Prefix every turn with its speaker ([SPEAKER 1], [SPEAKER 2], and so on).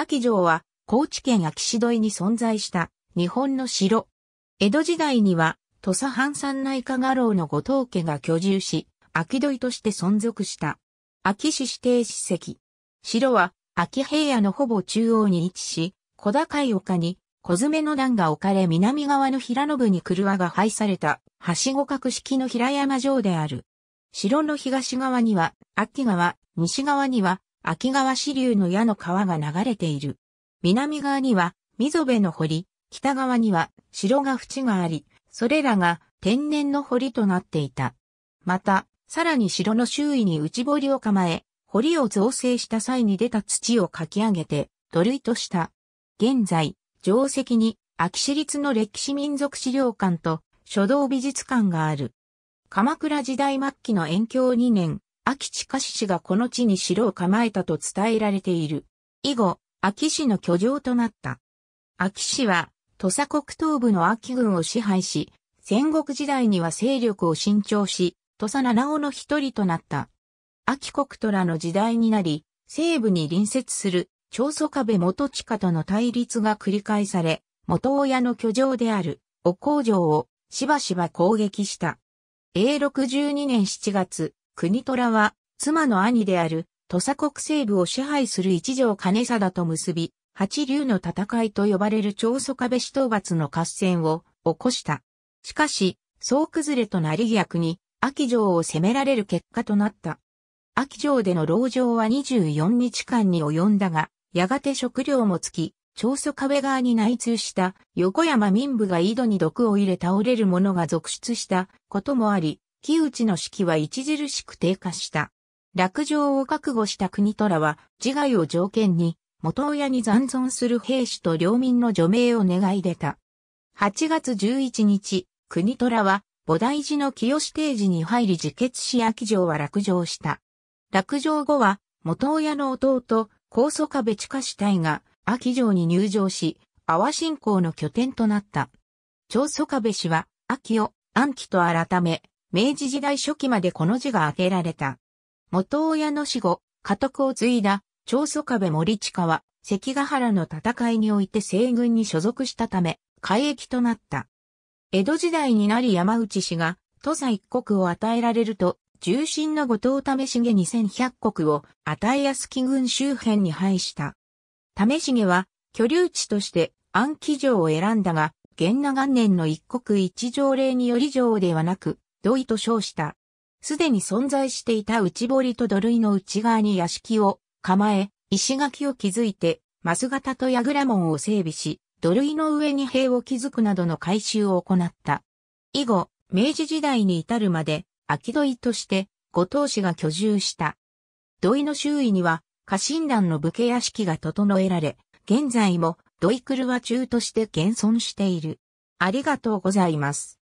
[SPEAKER 1] 秋城は高知県秋市土井に存在した日本の城。江戸時代には土佐藩山内科画廊の後藤家が居住し、秋土井として存続した。秋市指定史跡。城は秋平野のほぼ中央に位置し、小高い丘に小詰の段が置かれ南側の平信に車が配された、はしご格式の平山城である。城の東側には、秋川、西側には、秋川支流の矢の川が流れている。南側には、溝辺の堀、北側には、城が淵があり、それらが天然の堀となっていた。また、さらに城の周囲に内堀を構え、堀を造成した際に出た土をかき上げて、土塁とした。現在、定石に、秋市立の歴史民族資料館と書道美術館がある。鎌倉時代末期の延享2年、秋地下氏がこの地に城を構えたと伝えられている。以後、秋市の居城となった。秋市は、土佐国東部の秋軍を支配し、戦国時代には勢力を伸長し、土佐七尾の一人となった。秋国虎の時代になり、西部に隣接する、長祖壁元地下との対立が繰り返され、元親の居城である、お工場をしばしば攻撃した。A62 年7月、国虎は、妻の兄である、土佐国西部を支配する一条兼貞と結び、八竜の戦いと呼ばれる長祖壁市討伐の合戦を起こした。しかし、総崩れとなり逆に、秋城を攻められる結果となった。秋城での牢城は24日間に及んだが、やがて食料も尽き、長祖壁側に内通した横山民部が井戸に毒を入れ倒れる者が続出したこともあり、木内の士気は著しく低下した。落城を覚悟した国虎は、自害を条件に、元親に残存する兵士と領民の除名を願い出た。8月11日、国虎は、菩提寺の清定寺に入り自決し秋城は落城した。落城後は、元親の弟、高祖壁地下死体が、秋城に入城し、阿波信仰の拠点となった。長祖壁氏は、秋を、暗記と改め、明治時代初期までこの字が当てられた。元親の死後、家督を継いだ、長祖壁森近は、関ヶ原の戦いにおいて西軍に所属したため、海役となった。江戸時代になり山内氏が、土佐一国を与えられると、重臣の後藤為重に千1 0 0国を与えやす木軍周辺に配した。為重は、居留地として安記城を選んだが、元那元年の一国一条例により城ではなく、土井と称した。すでに存在していた内堀と土塁の内側に屋敷を構え、石垣を築いて、マス型と矢倉門を整備し、土塁の上に塀を築くなどの改修を行った。以後、明治時代に至るまで、秋土井として、後藤氏が居住した。土井の周囲には、家臣団の武家屋敷が整えられ、現在も土井狂中として現存している。ありがとうございます。